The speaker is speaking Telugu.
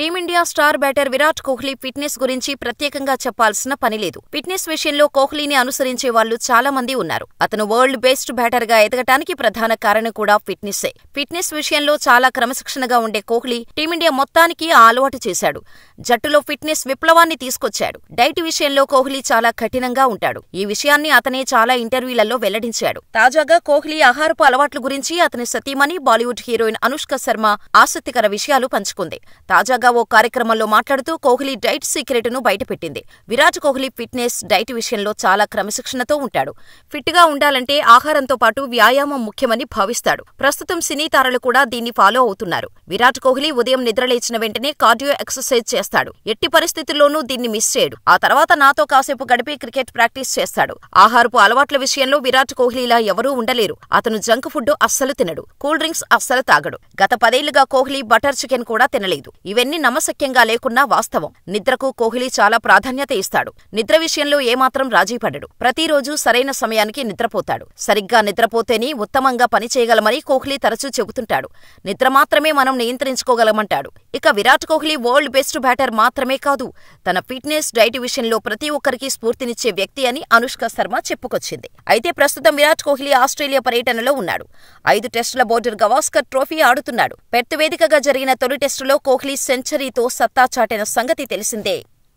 team India star batter Virat Kohli fitness గురించి ప్రత్యేకంగా చెప్పాల్సిన పనిలేదు ఫిట్నెస్ విషయంలో కోహ్లీని అనుసరించే వాళ్లు చాలా మంది ఉన్నారు అతను వరల్డ్ బెస్ట్ బ్యాటర్ గా ఎదగటానికి ప్రధాన కారణం కూడా ఫిట్నెస్సే ఫిట్నెస్ విషయంలో చాలా క్రమశిక్షణగా ఉండే కోహ్లీ టీమిండియా మొత్తానికి అలవాటు చేశాడు జట్టులో ఫిట్నెస్ విప్లవాన్ని తీసుకొచ్చాడు డైట్ విషయంలో కోహ్లీ చాలా కఠినంగా ఉంటాడు ఈ విషయాన్ని అతనే చాలా ఇంటర్వ్యూలలో వెల్లడించాడు తాజాగా కోహ్లీ ఆహారపు అలవాట్ల గురించి అతని సతీమణి బాలీవుడ్ హీరోయిన్ అనుష్క శర్మ ఆసక్తికర విషయాలు పంచుకుంది తాజాగా తాజాగా ఓ కార్యక్రమంలో మాట్లాడుతూ కోహ్లీ డైట్ సీక్రెట్ను బయటపెట్టింది విరాట్ కోహ్లీ ఫిట్నెస్ డైట్ విషయంలో చాలా క్రమశిక్షణతో ఉంటాడు ఫిట్గా ఉండాలంటే ఆహారంతో పాటు వ్యాయామం ముఖ్యమని భావిస్తాడు ప్రస్తుతం సినీ తారలు కూడా దీన్ని ఫాలో అవుతున్నారు విరాట్ కోహ్లీ ఉదయం నిద్రలేచిన వెంటనే కార్డియో ఎక్సర్సైజ్ చేస్తాడు ఎట్టి పరిస్థితుల్లోనూ దీన్ని మిస్ చేయడు ఆ తర్వాత నాతో కాసేపు గడిపి క్రికెట్ ప్రాక్టీస్ చేస్తాడు ఆహారపు అలవాట్ల విషయంలో విరాట్ కోహ్లీలా ఎవరూ ఉండలేరు అతను జంక్ ఫుడ్ అస్సలు తినడు కూల్ డ్రింక్స్ అస్సలు తాగడు గత పదేళ్లుగా కోహ్లీ బటర్ చికెన్ కూడా తినలేదు ఇవన్నీ ఏమి నమసక్యంగా లేకున్నా వాస్తవం నిద్రకు కోహ్లీ చాలా ప్రాధాన్యత ఇస్తాడు నిద్ర విషయంలో ఏమాత్రం రాజీ ప్రతిరోజు సరైన సమయానికి నిద్రపోతాడు సరిగ్గా నిద్రపోతేనే ఉత్తమంగా పనిచేయగలమని కోహ్లీ తరచూ చెబుతుంటాడు నిద్ర మాత్రమే మనం నియంత్రించుకోగలమంటాడు ఇక Virat Kohli world best batter మాత్రమే కాదు తన ఫిట్నెస్ డైట్ విషయంలో ప్రతి ఒక్కరికి స్ఫూర్తినిచ్చే వ్యక్తి అని అనుష్క శర్మ చెప్పుకొచ్చింది అయితే ప్రస్తుతం విరాట్ కోహ్లీ ఆస్ట్రేలియా పర్యటనలో ఉన్నాడు ఐదు టెస్టుల బోర్డర్ గవాస్కర్ ట్రోఫీ ఆడుతున్నాడు పెర్త్ వేదికగా జరిగిన తొలి టెస్టులో కోహ్లీ సెంచరీ ఆర్చరీతో సత్తా చాటిన సంగతి తెలిసిందే